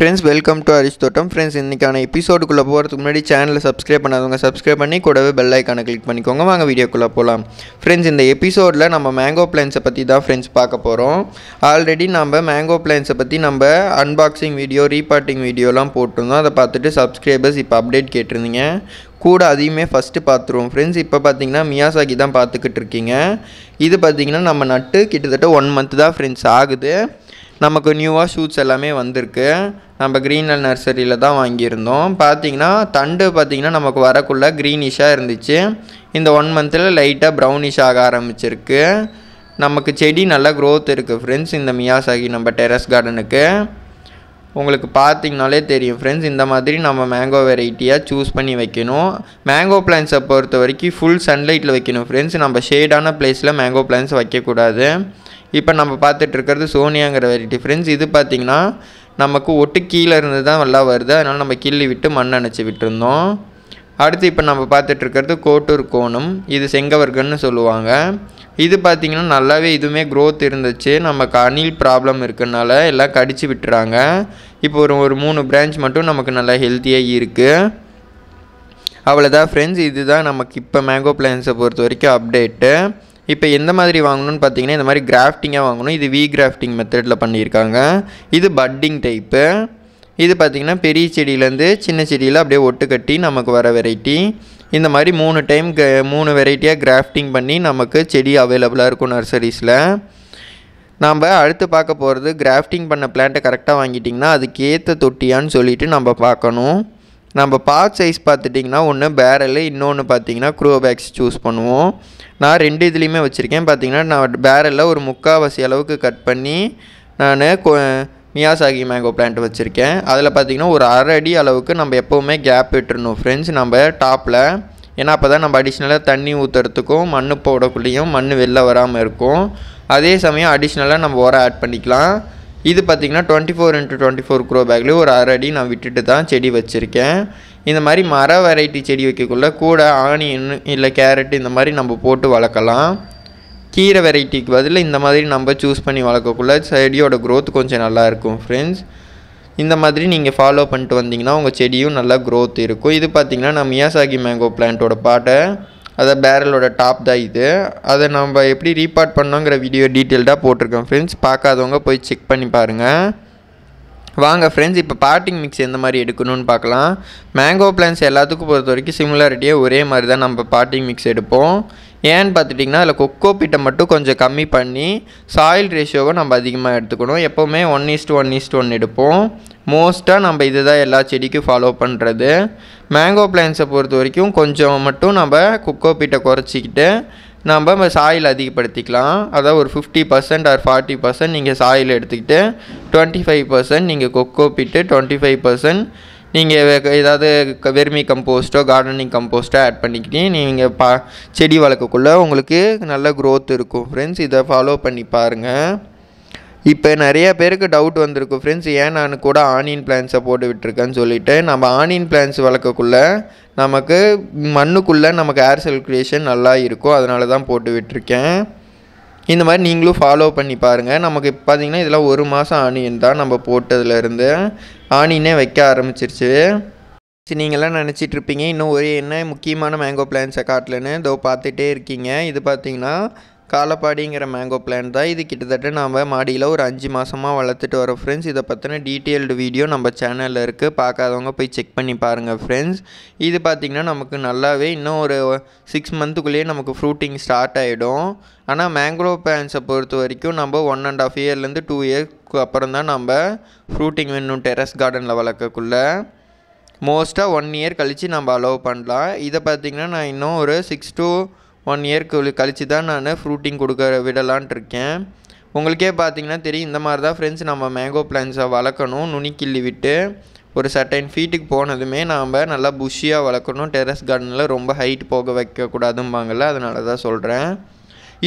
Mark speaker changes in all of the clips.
Speaker 1: friends welcome to அரிஷ் தோட்டம் friends இன்றைக்கான எபிசோடுக்குள்ளே போகிறதுக்கு முன்னாடி சேனலை சப்ஸ்கிரைப் பண்ணாதவங்க சப்ஸ்கிரைப் பண்ணி கூடவே பெல் ஐக்கானை கிளிக் பண்ணிக்கோங்க வாங்க வீடியோக்குள்ளே போகலாம் ஃப்ரெண்ட்ஸ் இந்த எபிசோடில் நம்ம மேங்கோ பிளான்ஸை பற்றி தான் ஃப்ரெண்ட்ஸ் பார்க்க போகிறோம் ஆல்ரெடி நம்ம மேங்கோ பிளான்ஸை பற்றி நம்ம அன்பாக்சிங் வீடியோ ரீபார்ட்டிங் வீடியோலாம் போட்டிருந்தோம் அதை பார்த்துட்டு சப்ஸ்கிரைபர்ஸ் இப்போ அப்டேட் கேட்டிருந்தீங்க கூட அதையுமே ஃபஸ்ட்டு பார்த்துருவோம் ஃப்ரெண்ட்ஸ் இப்போ பார்த்தீங்கன்னா மியாசாகி தான் பார்த்துக்கிட்டு இருக்கீங்க இது பார்த்திங்கன்னா நம்ம நட்டு கிட்டத்தட்ட ஒன் மந்த்து தான் ஃப்ரெண்ட்ஸ் ஆகுது நமக்கு நியூவாக ஷூட்ஸ் எல்லாமே வந்திருக்கு நம்ம க்ரீன்லேண்ட் நர்சரியில் தான் வாங்கியிருந்தோம் பார்த்திங்கன்னா தண்டு பார்த்திங்கன்னா நமக்கு வரக்குள்ளே க்ரீனிஷாக இருந்துச்சு இந்த ஒன் மந்தில் லைட்டாக ப்ரௌனிஷ் ஆக ஆரம்பிச்சிருக்கு நமக்கு செடி நல்லா க்ரோத் இருக்குது ஃப்ரெண்ட்ஸ் இந்த மியாசாகி நம்ம டெரஸ் கார்டனுக்கு உங்களுக்கு பார்த்திங்கனாலே தெரியும் ஃப்ரெண்ட்ஸ் இந்த மாதிரி நம்ம மேங்கோ வெரைட்டியாக சூஸ் பண்ணி வைக்கணும் மேங்கோ பிளான்ஸை பொறுத்த வரைக்கும் ஃபுல் சன்லைட்டில் வைக்கணும் ஃப்ரெண்ட்ஸ் நம்ம ஷேடான பிளேஸில் மேங்கோ பிளான்ஸ் வைக்கக்கூடாது இப்போ நம்ம இருக்கிறது சோனியாங்கிற வெரைட்டி ஃப்ரெண்ட்ஸ் இது பார்த்திங்கன்னா நமக்கு ஒட்டு கீழே இருந்து தான் நல்லா வருது அதனால் நம்ம கிள்ளி விட்டு மண் அணைச்சி விட்டுருந்தோம் அடுத்து இப்போ நம்ம பார்த்துட்ருக்கிறது கோட்டூர் கோணம் இது செங்கவர்கன்னு சொல்லுவாங்க இது பார்த்திங்கன்னா நல்லாவே இதுவுமே க்ரோத் இருந்துச்சு நமக்கு அணில் ப்ராப்ளம் இருக்கிறனால எல்லாம் கடிச்சு விட்டுறாங்க இப்போ ஒரு ஒரு மூணு பிரான்ச் மட்டும் நமக்கு நல்லா ஹெல்த்தியாக இருக்குது அவ்வளோதான் ஃப்ரெண்ட்ஸ் இதுதான் நமக்கு இப்போ மேங்கோ பிளான்ஸை பொறுத்த வரைக்கும் அப்டேட்டு இப்போ எந்த மாதிரி வாங்கணும்னு பார்த்தீங்கன்னா இந்த மாதிரி கிராஃப்டிங்காக வாங்கணும் இது வி கிராஃப்டிங் மெத்தடில் பண்ணியிருக்காங்க இது பட்டிங் டைப்பு இது பார்த்திங்கன்னா பெரிய செடியிலேருந்து சின்ன செடியில் அப்படியே ஒட்டு கட்டி நமக்கு வர வெரைட்டி இந்த மாதிரி மூணு டைம் மூணு வெரைட்டியாக கிராஃப்டிங் பண்ணி நமக்கு செடி அவைலபிளாக இருக்கும் நர்சரிஸில் நாம் அடுத்து பார்க்க போகிறது கிராஃப்டிங் பண்ண பிளான்ட்டை கரெக்டாக வாங்கிட்டிங்கன்னா அதுக்கேற்ற தொட்டியான்னு சொல்லிவிட்டு நம்ம பார்க்கணும் நம்ம பார்ட் சைஸ் பார்த்துட்டிங்கன்னா ஒன்று பேரல் இன்னொன்று பார்த்தீங்கன்னா க்ரோ பேக்ஸ் சூஸ் பண்ணுவோம் நான் ரெண்டு இதுலேயுமே வச்சுருக்கேன் பார்த்தீங்கன்னா நான் பேரலில் ஒரு முக்கால்வாசி அளவுக்கு கட் பண்ணி நான் மியாசாகி மேங்கோ பிளான்ட் வச்சுருக்கேன் அதில் பார்த்திங்கன்னா ஒரு அரை அடி அளவுக்கு நம்ம எப்போவுமே கேப் விட்டுருணும் ஃப்ரெண்ட்ஸ் நம்ம டாப்பில் ஏன்னா அப்போ தான் நம்ம அடிஷ்னலாக தண்ணி ஊற்றுறதுக்கும் மண் போடக்குள்ளேயும் மண் வெளில வராமல் இருக்கும் அதே சமயம் அடிஷ்னலாக நம்ம உரம் ஆட் பண்ணிக்கலாம் இது பார்த்திங்கன்னா twenty four into twenty four grow பேக்லேயும் ஒரு அரை அடி நான் விட்டுட்டு தான் செடி வச்சுருக்கேன் இந்த மாதிரி மர வெரைட்டி செடி வைக்கக்குள்ள கூட ஆனியன் இல்லை கேரட் இந்த மாதிரி நம்ம போட்டு வளர்க்கலாம் கீரை வெரைட்டிக்கு பதில் இந்த மாதிரி நம்ம சூஸ் பண்ணி வளர்க்கக்குள்ள செடியோட க்ரோத் கொஞ்சம் நல்லாயிருக்கும் ஃப்ரெண்ட்ஸ் இந்த மாதிரி நீங்கள் ஃபாலோ பண்ணிட்டு வந்தீங்கன்னா உங்கள் செடியும் நல்லா க்ரோத் இருக்கும் இது பார்த்திங்கன்னா நான் மியாசாகி மேங்கோ பிளான்ட்டோட பாட்டை அதை பேரலோட டாப் தான் இது அதை நம்ம எப்படி ரீபார்ட் பண்ணோங்கிற வீடியோ டீட்டெயில்டாக போட்டிருக்கோம் ஃப்ரெண்ட்ஸ் பார்க்காதவங்க போய் செக் பண்ணி பாருங்கள் வாங்க ஃப்ரெண்ட்ஸ் இப்போ பார்ட்டிங் மிக்ஸ் எந்த மாதிரி எடுக்கணும்னு பார்க்கலாம் மேங்கோ பிளான்ஸ் எல்லாத்துக்கும் பொறுத்த வரைக்கும் சிமிலாரிட்டியே ஒரே மாதிரி தான் நம்ம பார்ட்டிங் மிக்ஸ் எடுப்போம் ஏன்னு பார்த்துட்டிங்கன்னா அதில் கொக்கோ பிட்டை மட்டும் கொஞ்சம் கம்மி பண்ணி சாயில் ரேஷியோவை நம்ம அதிகமாக எடுத்துக்கணும் எப்போவுமே one is to one is to one எடுப்போம் மோஸ்ட்டாக நம்ம இது தான் எல்லா செடிக்கும் ஃபாலோ பண்ணுறது மேங்கோ பிளான்ஸை பொறுத்த வரைக்கும் கொஞ்சம் மட்டும் நம்ம கொக்கோ பிட்டை குறைச்சிக்கிட்டு நம்ம சாயில் அதிகப்படுத்திக்கலாம் அதாவது ஒரு fifty percent or forty percent நீங்கள் சாயில் எடுத்துக்கிட்டு டுவெண்ட்டி ஃபைவ் பர்சன்ட் நீங்கள் coco peat twenty five percent நீங்கள் ஏதாவது வெர்மி கம்போஸ்ட்டோ கார்டனிங் கம்போஸ்ட்டோ ஆட் பண்ணிக்கிட்டு நீங்கள் பா செடி வளர்க்கக்குள்ள உங்களுக்கு நல்ல க்ரோத் இருக்கும் ஃப்ரெண்ட்ஸ் இதை ஃபாலோ பண்ணி பாருங்கள் இப்போ நிறைய பேருக்கு டவுட் வந்திருக்கும் ஃப்ரெண்ட்ஸ் ஏன் நான் கூட ஆனியன் பிளான்ஸை போட்டு விட்டுருக்கேன்னு சொல்லிவிட்டு நம்ம ஆனியன் பிளான்ஸ் வளர்க்கக்குள்ளே நமக்கு மண்ணுக்குள்ளே நமக்கு ஏர் சர்க்குலேஷன் நல்லா இருக்கும் அதனால தான் போட்டு விட்டுருக்கேன் இந்த மாதிரி நீங்களும் ஃபாலோ பண்ணி பாருங்கள் நமக்கு பார்த்திங்கன்னா இதெல்லாம் ஒரு மாதம் ஆனியன் தான் நம்ம போட்டதுலேருந்து ஆனினே வைக்க ஆரம்பிச்சிருச்சு நீங்களாம் நினச்சிட்ருப்பீங்க இன்னும் ஒரே என்ன முக்கியமான மேங்கோ பிளான்ஸை காட்டலன்னு இதோ பார்த்துட்டே இருக்கீங்க இது பார்த்தீங்கன்னா காலப்பாடிங்கிற மேங்கோ பிளான் தான் இது கிட்டத்தட்ட நாம் மாடியில் ஒரு அஞ்சு மாதமாக வளர்த்துட்டு வரோம் ஃப்ரெண்ட்ஸ் இதை பற்றின டீட்டெயில்டு வீடியோ நம்ம சேனலில் இருக்குது பார்க்காதவங்க போய் செக் பண்ணி பாருங்கள் ஃப்ரெண்ட்ஸ் இது பார்த்திங்கன்னா நமக்கு நல்லாவே இன்னும் ஒரு சிக்ஸ் மந்த்துக்குள்ளேயே நமக்கு ஃப்ரூட்டிங் ஸ்டார்ட் ஆகிடும் ஆனால் மேங்க்ரோ பிளான்ஸை பொறுத்த வரைக்கும் நம்ம ஒன் அண்ட் ஆஃப் இயர்லேருந்து டூ இயர்க்கு அப்புறம் தான் நம்ம ஃப்ரூட்டிங் வேணும் டெரஸ் கார்டனில் வளர்க்கக்குள்ளே மோஸ்ட்டாக ஒன் இயர் கழித்து நம்ம அலோவ் பண்ணலாம் இதை பார்த்திங்கன்னா நான் இன்னும் ஒரு சிக்ஸ் டூ ஒன் இயர்க்கு கழித்து தான் நான் ஃப்ரூட்டிங் கொடுக்க விடலான் இருக்கேன் உங்களுக்கே பார்த்தீங்கன்னா தெரியும் இந்த மாதிரி தான் ஃப்ரெண்ட்ஸ் நம்ம மேங்கோ பிளான்ஸை வளர்க்கணும் நுனிக்கிள்ளி விட்டு ஒரு சர்டைன் ஃபீட்டுக்கு போனதுமே நாம் நல்லா புஷியாக வளர்க்கணும் டெரஸ் கார்டனில் ரொம்ப ஹைட் போக வைக்கக்கூடாதும்பாங்கள்ல அதனால தான் சொல்கிறேன்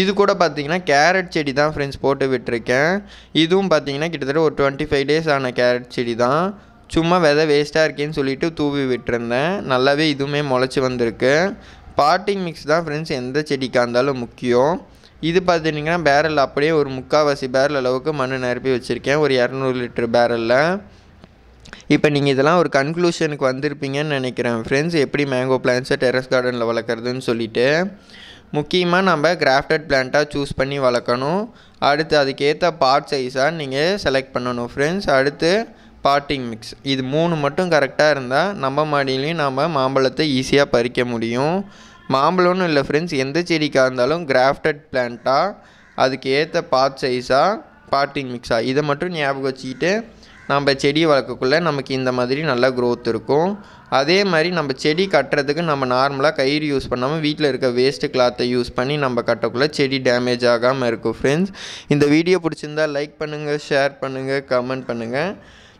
Speaker 1: இது கூட பார்த்திங்கன்னா கேரட் செடி தான் ஃப்ரெண்ட்ஸ் போட்டு விட்டுருக்கேன் இதுவும் பார்த்தீங்கன்னா கிட்டத்தட்ட ஒரு டுவெண்ட்டி ஃபைவ் டேஸ் ஆன கேரட் செடி தான் சும்மா வெதை வேஸ்ட்டாக இருக்கேன்னு சொல்லிட்டு தூவி விட்டுருந்தேன் நல்லாவே இதுவுமே முளைச்சி வந்திருக்கு பாட்டிங் மிக்ஸ் தான் ஃப்ரெண்ட்ஸ் எந்த செடிக்காக இருந்தாலும் முக்கியம் இது பார்த்துட்டிங்கன்னா பேரல் அப்படியே ஒரு முக்கால்வாசி பேரல் அளவுக்கு மண் நிரப்பி வச்சுருக்கேன் ஒரு இரநூறு லிட்டர் பேரலில் இப்போ நீங்கள் இதெல்லாம் ஒரு கன்க்ளூஷனுக்கு வந்திருப்பீங்கன்னு நினைக்கிறேன் ஃப்ரெண்ட்ஸ் எப்படி மேங்கோ பிளான்ஸை டெரஸ் கார்டனில் வளர்க்குறதுன்னு சொல்லிட்டு முக்கியமாக நம்ம கிராஃப்டட் பிளான்ட்டாக சூஸ் பண்ணி வளர்க்கணும் அடுத்து அதுக்கேற்ற பார்ட் சைஸாக நீங்கள் செலக்ட் பண்ணணும் ஃப்ரெண்ட்ஸ் அடுத்து பாட்டிங் மிக்ஸ் இது மூணு மட்டும் கரெக்டாக இருந்தால் நம்ம மாடியிலையும் நாம் மாம்பழத்தை ஈஸியாக பறிக்க முடியும் மாம்பழம்னு இல்லை ஃப்ரெண்ட்ஸ் எந்த செடிக்காக இருந்தாலும் கிராஃப்டட் பிளான்ட்டாக அதுக்கு ஏற்ற பாத் சைஸாக பாட்டிங் மிக்ஸாக இதை மட்டும் ஞாபகம் வச்சுக்கிட்டு நம்ம செடி வளர்க்கக்குள்ளே நமக்கு இந்த மாதிரி நல்லா க்ரோத் இருக்கும் அதே மாதிரி நம்ம செடி கட்டுறதுக்கு நம்ம நார்மலாக கயிறு யூஸ் பண்ணாமல் வீட்டில் இருக்க வேஸ்ட்டு கிளாத்தை யூஸ் பண்ணி நம்ம கட்டக்குள்ளே செடி டேமேஜ் ஆகாமல் இருக்கும் ஃப்ரெண்ட்ஸ் இந்த வீடியோ பிடிச்சிருந்தால் லைக் பண்ணுங்கள் ஷேர் பண்ணுங்கள் கமெண்ட் பண்ணுங்கள்